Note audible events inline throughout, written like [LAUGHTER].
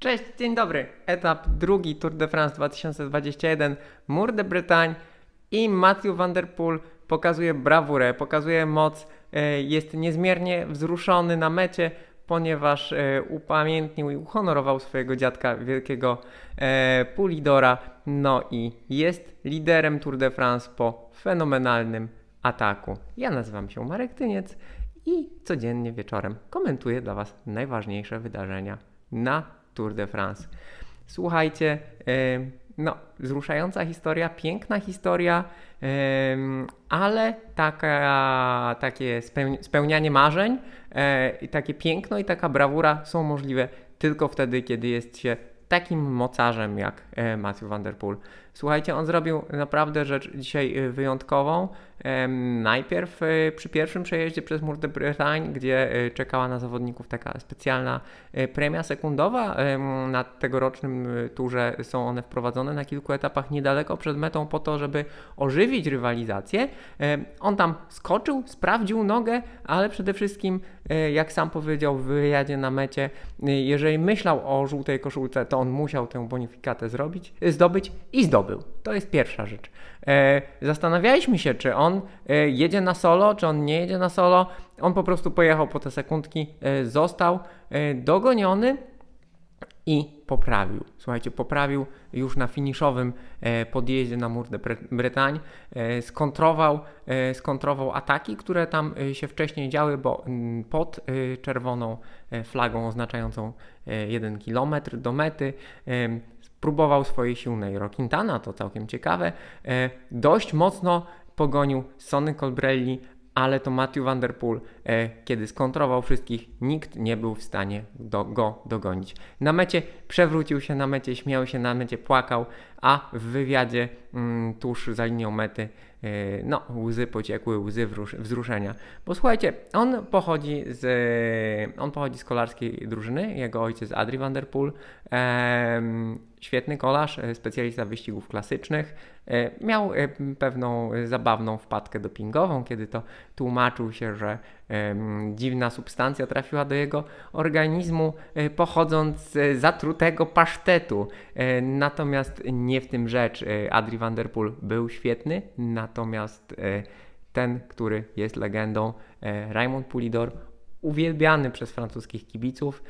Cześć, dzień dobry. Etap drugi Tour de France 2021 Mur de Bretagne i Matthew Van Der Poel pokazuje brawurę, pokazuje moc, e, jest niezmiernie wzruszony na mecie, ponieważ e, upamiętnił i uhonorował swojego dziadka, wielkiego e, Pulidora. No i jest liderem Tour de France po fenomenalnym ataku. Ja nazywam się Marek Tyniec i codziennie wieczorem komentuję dla Was najważniejsze wydarzenia na Tour de France. Słuchajcie, no, wzruszająca historia, piękna historia, ale taka, takie spełnianie marzeń, e, i takie piękno i taka brawura są możliwe tylko wtedy, kiedy jest się takim mocarzem jak e, Matthew Vanderpool. Der Poel. Słuchajcie, on zrobił naprawdę rzecz dzisiaj y, wyjątkową. Najpierw y, przy pierwszym przejeździe przez Mur de Bretagne, gdzie y, czekała na zawodników taka specjalna premia sekundowa na tegorocznym turze są one wprowadzone na kilku etapach niedaleko przed metą po to, żeby ożywić rywalizację. On tam skoczył, sprawdził nogę, ale przede wszystkim, jak sam powiedział w wyjadzie na mecie, jeżeli myślał o żółtej koszulce, to on musiał tę bonifikatę zrobić, zdobyć i zdobyć. To jest pierwsza rzecz. E, zastanawialiśmy się, czy on e, jedzie na solo, czy on nie jedzie na solo. On po prostu pojechał po te sekundki, e, został dogoniony i poprawił. Słuchajcie, poprawił już na finiszowym podjeździe na Mur de Bretagne. Skontrował, skontrował ataki, które tam się wcześniej działy, bo pod czerwoną flagą oznaczającą 1 km do mety próbował swojej sił Neiro Quintana, to całkiem ciekawe. E, dość mocno pogonił Sonny Colbrelli, ale to Matthew Van Der Poel, e, kiedy skontrował wszystkich, nikt nie był w stanie do, go dogonić. Na mecie przewrócił się na mecie, śmiał się na mecie, płakał, a w wywiadzie mm, tuż za linią mety Yy, no, łzy pociekły, łzy wzruszenia. Bo słuchajcie, on pochodzi z, on pochodzi z kolarskiej drużyny, jego ojciec Adri Vanderpool, świetny kolarz, e, specjalista wyścigów klasycznych. E, miał e, pewną zabawną wpadkę dopingową, kiedy to tłumaczył się, że dziwna substancja trafiła do jego organizmu e, pochodząc z zatrutego pasztetu. E, natomiast nie w tym rzecz. E, Adri Vanderpool był świetny, natomiast ten, który jest legendą, Raymond Pulidor, uwielbiany przez francuskich kibiców,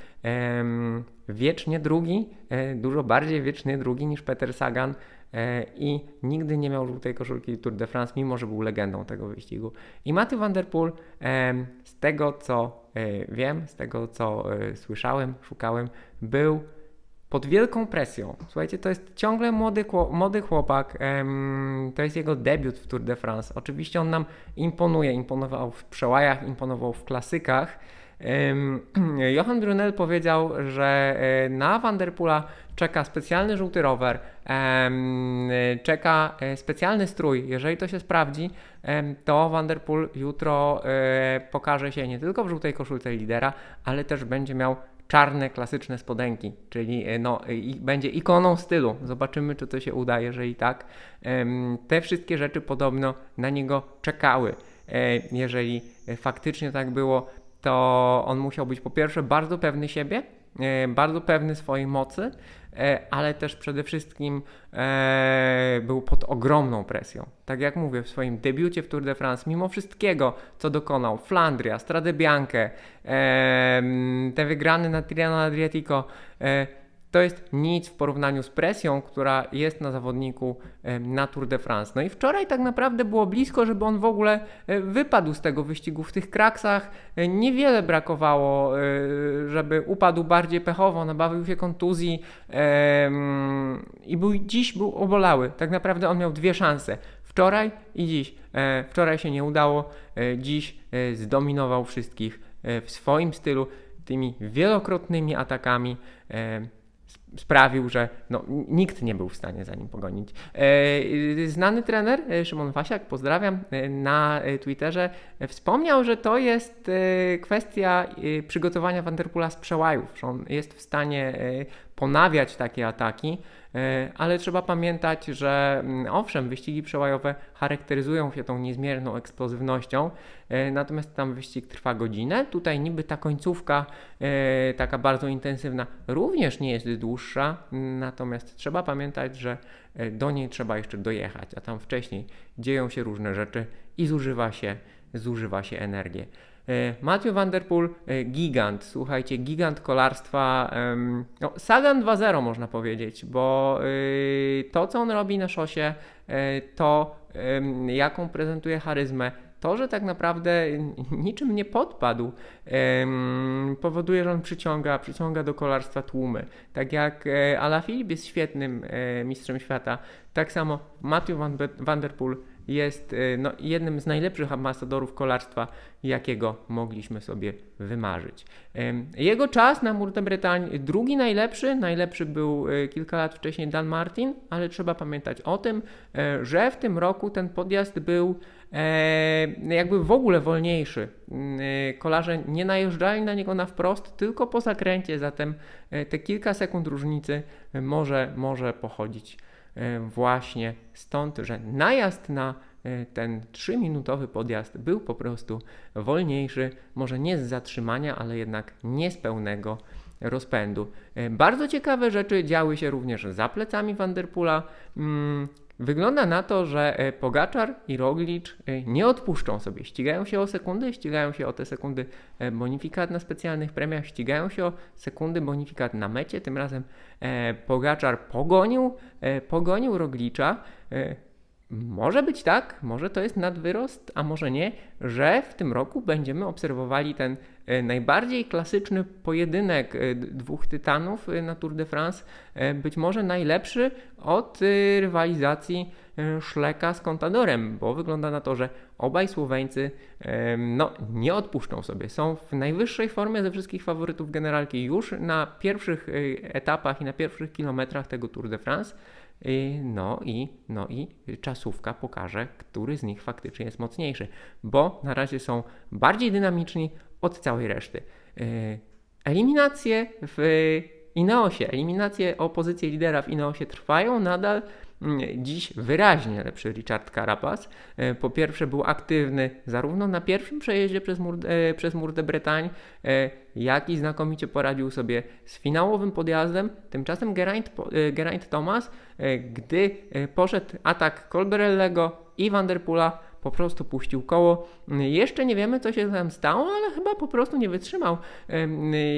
wiecznie drugi, dużo bardziej wiecznie drugi niż Peter Sagan E, i nigdy nie miał żółtej koszulki Tour de France, mimo że był legendą tego wyścigu. I Matthew Van Der Poel, z tego co e, wiem, z tego co e, słyszałem, szukałem, był pod wielką presją. Słuchajcie, to jest ciągle młody, młody chłopak, to jest jego debiut w Tour de France. Oczywiście on nam imponuje, imponował w przełajach, imponował w klasykach, [CLEARS THROAT] Johan Brunel powiedział, że na Vanderpula czeka specjalny żółty rower, czeka e, specjalny strój. Jeżeli to się sprawdzi, to Vanderpool jutro e, pokaże się nie tylko w żółtej koszulce lidera, ale też będzie miał czarne, klasyczne spodenki, czyli e, no, i, będzie ikoną stylu. Zobaczymy, czy to się uda, jeżeli tak. Te wszystkie rzeczy podobno na niego czekały. Jeżeli faktycznie tak było, to on musiał być po pierwsze bardzo pewny siebie, E, bardzo pewny swojej mocy, e, ale też przede wszystkim e, był pod ogromną presją. Tak jak mówię, w swoim debiucie w Tour de France, mimo wszystkiego, co dokonał, Flandria, Stradę Bianke, te wygrane na Triana Adriatico, to jest nic w porównaniu z presją, która jest na zawodniku na Tour de France. No i wczoraj tak naprawdę było blisko, żeby on w ogóle e, wypadł z tego wyścigu w tych kraksach. E, niewiele brakowało, e, żeby upadł bardziej pechowo, nabawił no się kontuzji i był, dziś był obolały. Tak naprawdę on miał dwie szanse. Wczoraj i dziś. Wczoraj się nie udało, dziś zdominował wszystkich w swoim stylu, tymi wielokrotnymi atakami sprawił, że no, nikt nie był w stanie za nim pogonić. E, znany trener e, Szymon Wasiak, pozdrawiam, e, na Twitterze wspomniał, że to jest kwestia przygotowania Vanderpula z przełajów, że on jest w stanie ponawiać takie ataki. E, ale trzeba pamiętać, że mm, owszem, wyścigi przełajowe charakteryzują się tą niezmierną eksplozywnością, e, natomiast tam wyścig trwa godzinę. Tutaj niby ta końcówka, e, taka bardzo intensywna, również nie jest dłuższa, mm, natomiast trzeba pamiętać, że do niej trzeba jeszcze dojechać, a tam wcześniej dzieją się różne rzeczy i zużywa się zużywa się energię. E, Matthew Vanderpool e, gigant, słuchajcie, gigant kolarstwa, no, Sagan 2.0 można powiedzieć, bo y, to, co on robi na szosie, e, to jaką prezentuje charyzmę, to, że tak naprawdę niczym nie podpadł, powoduje, że on przyciąga, przyciąga do kolarstwa tłumy. Tak jak Ala jest świetnym mistrzem świata, tak samo Matthew Van, jest e, no, jednym z najlepszych ambasadorów kolarstwa, jakiego mogliśmy sobie wymarzyć. Jego czas na Murte Brytanii, drugi najlepszy, najlepszy był e, kilka lat wcześniej Dan Martin, ale trzeba pamiętać o tym, e, że w tym roku ten podjazd był jakby w ogóle wolniejszy. Mm, kolarze nie najeżdżali na niego na wprost, tylko po zakręcie, zatem te kilka sekund różnicy może, może pochodzić E, właśnie stąd, że najazd na e, ten 3-minutowy podjazd był po prostu wolniejszy, może nie z zatrzymania, ale jednak nie z pełnego rozpędu. E, bardzo ciekawe rzeczy działy się również za plecami Vanderpoola. Mm, Wygląda na to, że e, Pogaczar i Roglicz e, nie odpuszczą sobie. Ścigają się o sekundy, ścigają się o te sekundy e, bonifikat na specjalnych premiach, ścigają się o sekundy bonifikat na mecie. Tym razem Pogaczar pogonił, pogonił Roglicza może być tak, może to jest nadwyrost, a może nie, że w tym roku będziemy obserwowali ten e, najbardziej klasyczny pojedynek e, dwóch tytanów e, na Tour de France, być może najlepszy od rywalizacji Szleka z Contadorem, bo wygląda na to, że obaj Słoweńcy no, nie odpuszczą sobie. Są w najwyższej formie ze wszystkich faworytów generalki już na pierwszych etapach i na pierwszych kilometrach tego Tour de France. Y, no i, no i czasówka pokaże, który z nich faktycznie jest mocniejszy, bo na razie są bardziej dynamiczni od całej reszty. Y, eliminacje w y, Ineosie, eliminacje o pozycję lidera w Ineosie trwają nadal dziś wyraźnie lepszy Richard Carapaz. E, po pierwsze był aktywny zarówno na pierwszym przejeździe przez Mur, e, przez Mur de Bretagne, jak i znakomicie poradził sobie z finałowym podjazdem. Tymczasem Geraint, e, Geraint Thomas, gdy poszedł atak Colberellego i Vanderpoola, po prostu puścił koło. Jeszcze nie wiemy, co się tam stało, ale chyba po prostu nie wytrzymał.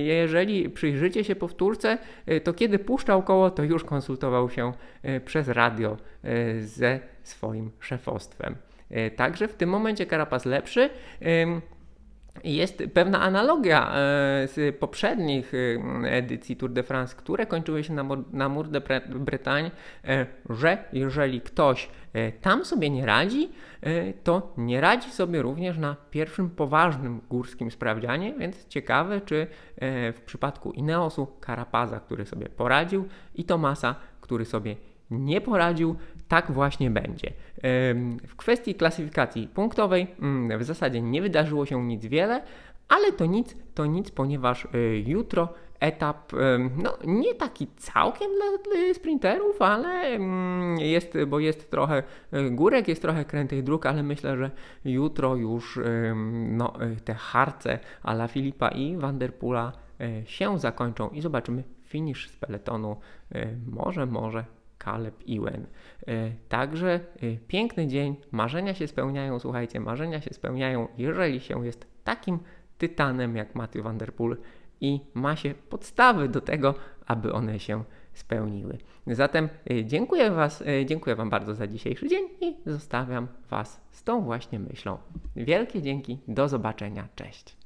Jeżeli przyjrzycie się powtórce, e, to kiedy puszczał koło, to już konsultował się e, przez radio e, ze swoim szefostwem. Także w tym momencie Karapas lepszy jest pewna analogia e, z poprzednich e, edycji Tour de France, które kończyły się na, na Mur de Bretagne, e, że jeżeli ktoś tam sobie nie radzi, to nie radzi sobie również na pierwszym poważnym górskim sprawdzianie, więc ciekawe, czy w przypadku Ineosu Karapaza, który sobie poradził, i Tomasa, który sobie nie poradził, tak właśnie będzie. W kwestii klasyfikacji punktowej mm, w zasadzie nie wydarzyło się nic wiele, ale to nic, to nic, ponieważ e, jutro etap, no nie taki całkiem dla sprinterów, ale mm, jest, bo jest trochę e, górek, jest trochę krętych dróg, ale myślę, że jutro już no, e, te harce ala Filipa i Vanderpula się zakończą i zobaczymy finisz z peletonu. Może, może Kaleb Iwen. E, także e, piękny dzień, marzenia się spełniają, słuchajcie, marzenia się spełniają, jeżeli się jest takim tytanem jak Matthew Vanderpool i ma się podstawy do tego, aby one się spełniły. Zatem e, dziękuję, was, dziękuję Wam bardzo za dzisiejszy dzień i zostawiam Was z tą właśnie myślą. Wielkie dzięki, do zobaczenia, cześć.